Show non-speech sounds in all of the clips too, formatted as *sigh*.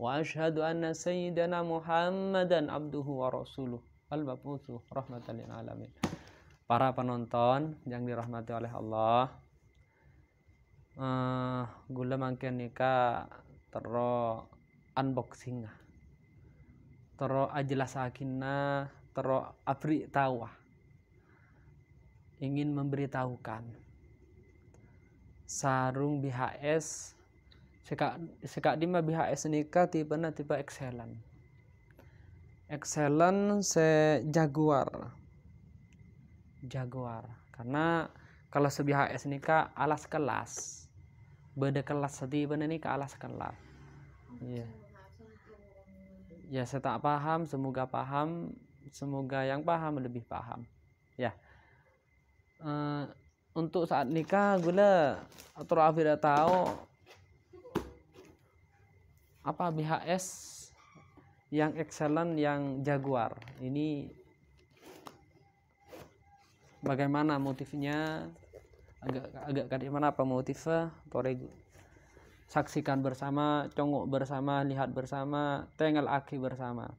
وأشهد muhammadan سيدنا محمدا عبده ورسوله المبعوث رحمة للعالمين Para penonton yang dirahmati oleh Allah uh, Gula mangkin nika Tero unboxing Tero ajelas akina Tero abri tawa Ingin memberitahukan Sarung BHS Sekak sekak dima biha SNK tipe na tipe excellent. Excellent se Jaguar. Jaguar karena kalau sebiha SNK alas kelas. Beda kelas tiba na ke alas kelas. Iya. Yeah. Ya saya tak paham, semoga paham, semoga yang paham lebih paham. Ya. Yeah. Uh, untuk saat nikah gula atau Afi tahu apa BHS yang excellent yang Jaguar ini bagaimana motifnya agak agak gimana? apa motifnya Torego saksikan bersama congok bersama lihat bersama tengel aki bersama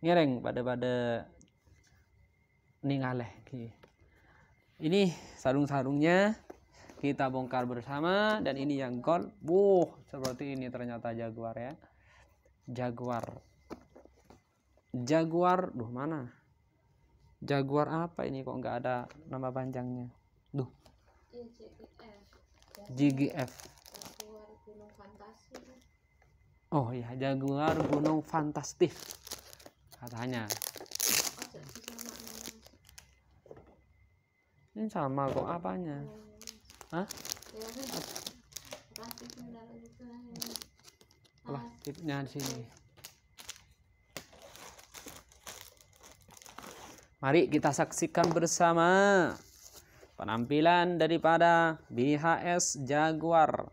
ngereng pada pada ningaleh ini sarung-sarungnya kita bongkar bersama dan ini yang gold wow seperti ini ternyata jaguar ya jaguar jaguar duh mana jaguar apa ini kok nggak ada nama panjangnya duh JGF oh ya jaguar gunung fantastis katanya ini sama kok apanya oh, iya. Hah? tipnya ya. di sini. Mari kita saksikan bersama penampilan daripada BHS Jaguar.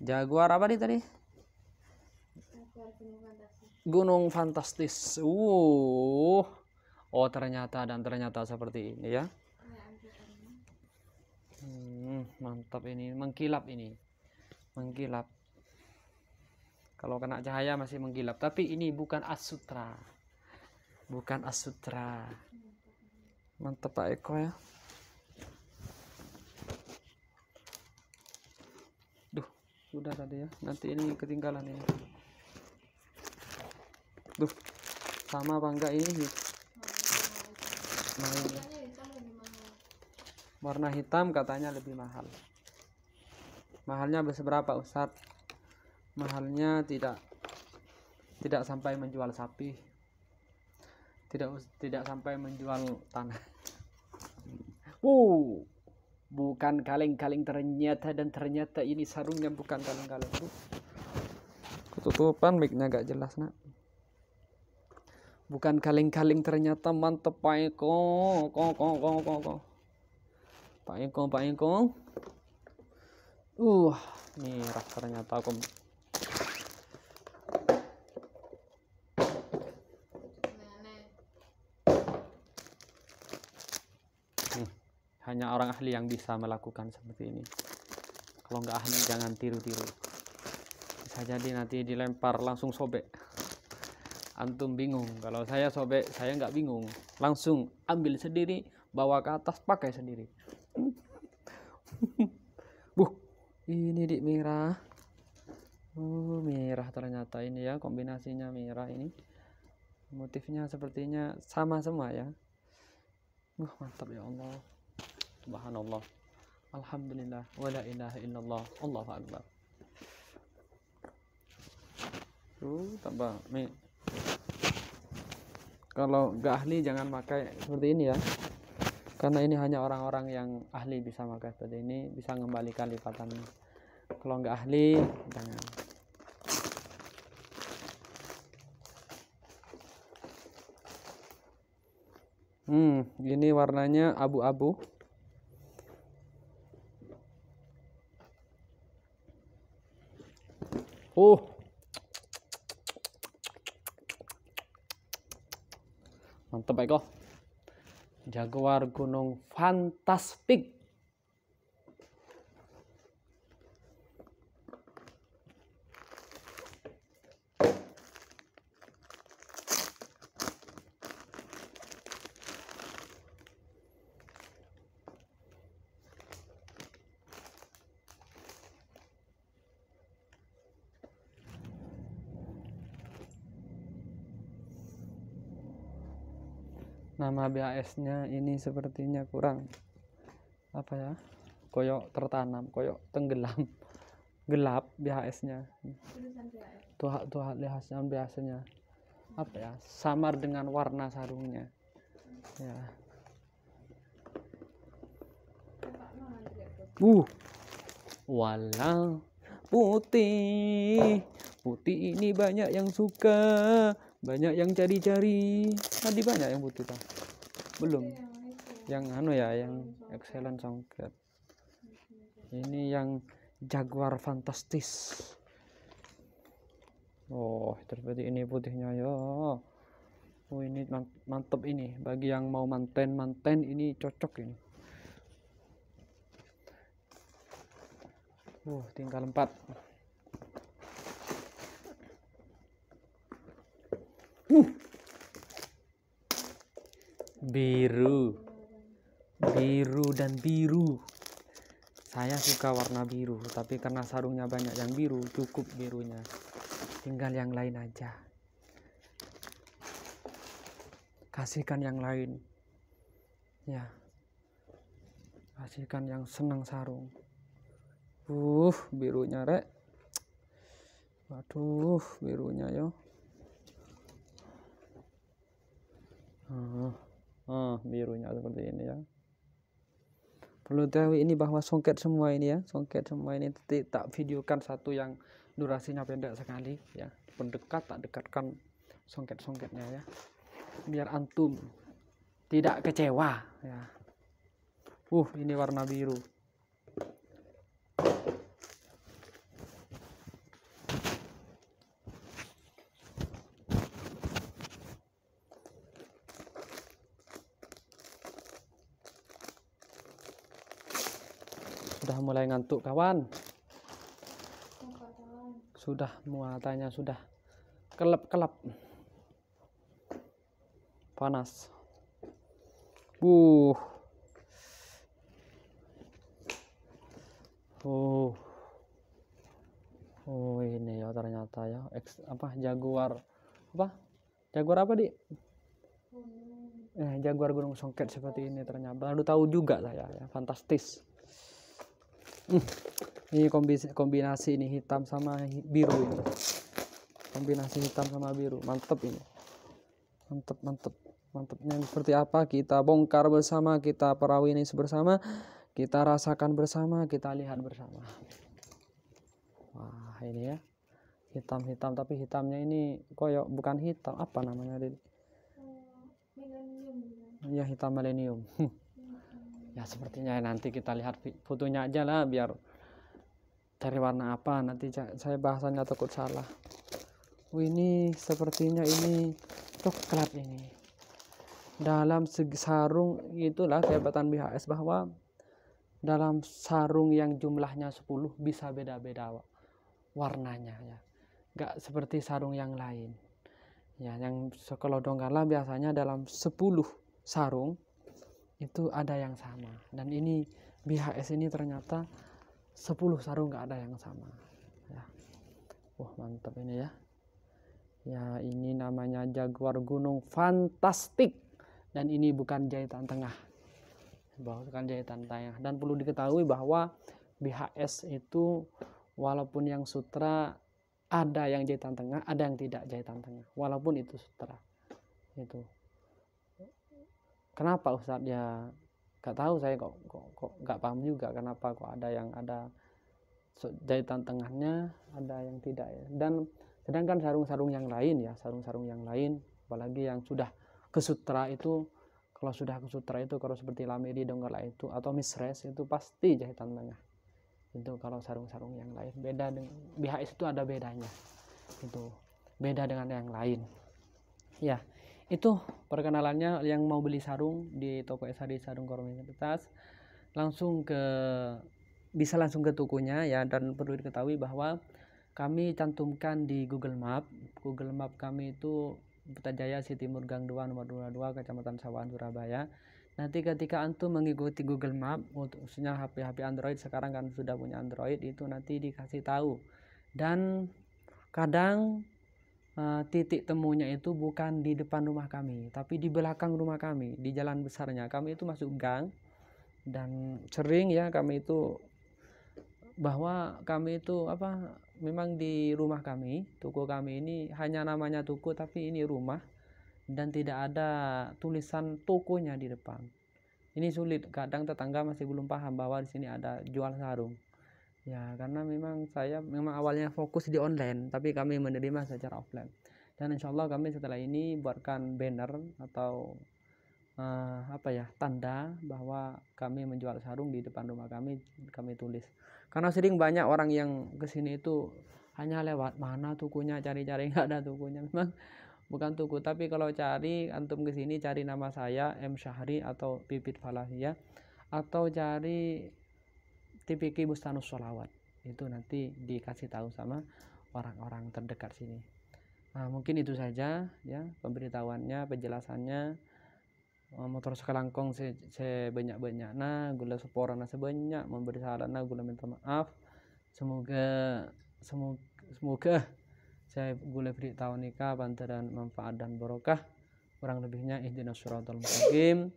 Jaguar apa nih tadi? Gunung Fantastis. Uh. Oh, ternyata dan ternyata seperti ini ya mantap ini mengkilap ini mengkilap kalau kena cahaya masih mengkilap tapi ini bukan asutra bukan asutra mantap Pak Eko ya duh sudah tadi ya nanti ini ketinggalan ini duh sama bangga ini main warna hitam katanya lebih mahal mahalnya berapa Ustadz mahalnya tidak tidak sampai menjual sapi tidak tidak sampai menjual tanah uh bukan kaleng-kaleng ternyata dan ternyata ini sarungnya bukan kaleng-kaleng ketutupan micnya gak jelas nak bukan kaleng-kaleng ternyata mantep pak. kok kok kok kok kok Pak Ingkong, Pak Ingkong. Uh, merah ternyata aku. hanya orang ahli yang bisa melakukan seperti ini. Kalau nggak ahli jangan tiru-tiru. Bisa jadi nanti dilempar langsung sobek. Antum bingung. Kalau saya sobek, saya nggak bingung. Langsung ambil sendiri, bawa ke atas, pakai sendiri. *laughs* Buh, ini di merah. Uh, merah ternyata ini ya kombinasinya merah ini. Motifnya sepertinya sama semua ya. Wah, uh, mantap ya Allah. Subhanallah. Alhamdulillah wala ilaha illallah. Allahu akbar. Tuh, tambah nih. Kalau gak ahli jangan pakai seperti ini ya karena ini hanya orang-orang yang ahli bisa makan, seperti ini bisa mengembalikan lipatannya kalau nggak ahli jangan hmm ini warnanya abu-abu oh mantep Eko Jaguar Gunung Fantastik nama BAS nya ini sepertinya kurang apa ya koyok tertanam koyok tenggelam *laughs* gelap BHS nya tuh tuh BHS nya biasanya apa ya samar dengan warna sarungnya ya uh walau putih putih ini banyak yang suka banyak yang cari-cari tadi banyak yang butuh kan belum yang anu ya yang excellent songket ini yang jaguar fantastis oh terjadi ini putihnya ya oh ini mantep ini bagi yang mau manten manten ini cocok ini uh tinggal empat biru biru dan biru saya suka warna biru tapi karena sarungnya banyak yang biru cukup birunya tinggal yang lain aja kasihkan yang lain ya kasihkan yang senang sarung uh birunya rek waduh birunya yo uh oh, birunya seperti ini ya perlu tahu ini bahwa songket semua ini ya songket semua ini titik tak videokan satu yang durasinya pendek sekali ya pendekat tak dekatkan songket-songketnya ya biar antum tidak kecewa ya uh ini warna biru Untuk kawan sudah muatannya sudah kelap-kelap panas uh oh oh ini ya ternyata ya X, apa jaguar apa jaguar apa di eh, jaguar gunung songket seperti ini ternyata baru tahu juga lah ya, ya. fantastis ini kombinasi kombinasi ini hitam sama biru ini kombinasi hitam sama biru mantep ini mantep mantep mantepnya seperti apa kita bongkar bersama kita perawi ini bersama kita rasakan bersama kita lihat bersama wah ini ya hitam-hitam tapi hitamnya ini koyok bukan hitam apa namanya ini eh, ya hitam milenium *laughs* ya sepertinya nanti kita lihat fotonya aja lah biar dari warna apa nanti saya bahasannya takut salah oh ini sepertinya ini coklat ini dalam sarung itulah kehebatan BHS bahwa dalam sarung yang jumlahnya 10 bisa beda-beda warnanya ya Gak seperti sarung yang lain ya yang kalau donggala biasanya dalam 10 sarung itu ada yang sama dan ini BHS ini ternyata 10 sarung nggak ada yang sama ya wah mantap ini ya ya ini namanya jaguar gunung fantastik dan ini bukan jahitan tengah Bahwa bukan jahitan tengah dan perlu diketahui bahwa BHS itu walaupun yang sutra ada yang jahitan tengah ada yang tidak jahitan tengah walaupun itu sutra itu kenapa Ustadz ya gak tahu saya kok kok kok gak paham juga kenapa kok ada yang ada jahitan tengahnya ada yang tidak ya dan sedangkan sarung-sarung yang lain ya sarung-sarung yang lain apalagi yang sudah kesutra itu kalau sudah kesutra itu kalau seperti lamiri donggala itu atau misres itu pasti jahitan tengah itu kalau sarung-sarung yang lain beda dengan BHS itu ada bedanya itu beda dengan yang lain ya itu perkenalannya yang mau beli sarung di toko SHD Sarung Komunitas langsung ke bisa langsung ke tokonya ya dan perlu diketahui bahwa kami cantumkan di Google Map Google Map kami itu Peta Jaya Si Timur Gang 2 nomor 22 Kecamatan Sawahan Surabaya nanti ketika antum mengikuti Google Map khususnya HP HP Android sekarang kan sudah punya Android itu nanti dikasih tahu dan kadang Eh, titik temunya itu bukan di depan rumah kami, tapi di belakang rumah kami, di jalan besarnya. Kami itu masuk gang dan sering ya kami itu bahwa kami itu apa memang di rumah kami, toko kami ini hanya namanya toko tapi ini rumah dan tidak ada tulisan tokonya di depan. Ini sulit, kadang tetangga masih belum paham bahwa di sini ada jual sarung ya karena memang saya memang awalnya fokus di online tapi kami menerima secara offline dan insya Allah kami setelah ini buatkan banner atau uh, apa ya tanda bahwa kami menjual sarung di depan rumah kami kami tulis karena sering banyak orang yang kesini itu hanya lewat mana tukunya cari-cari *laughs* nggak ada tukunya memang bukan tuku tapi kalau cari antum kesini cari nama saya M Syahri atau Pipit Falahia atau cari Tpk bustanus solawat itu nanti dikasih tahu sama orang-orang terdekat sini nah, mungkin itu saja ya pemberitahuannya penjelasannya nah, motor sekelangkong saya banyak banyak nah gula seporana sebanyak memberi nah gula minta maaf semoga semoga semoga saya gula beritahu nikah pantaran manfaat dan barokah kurang lebihnya ihdinas suratul muslim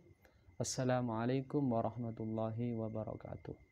Assalamualaikum warahmatullahi wabarakatuh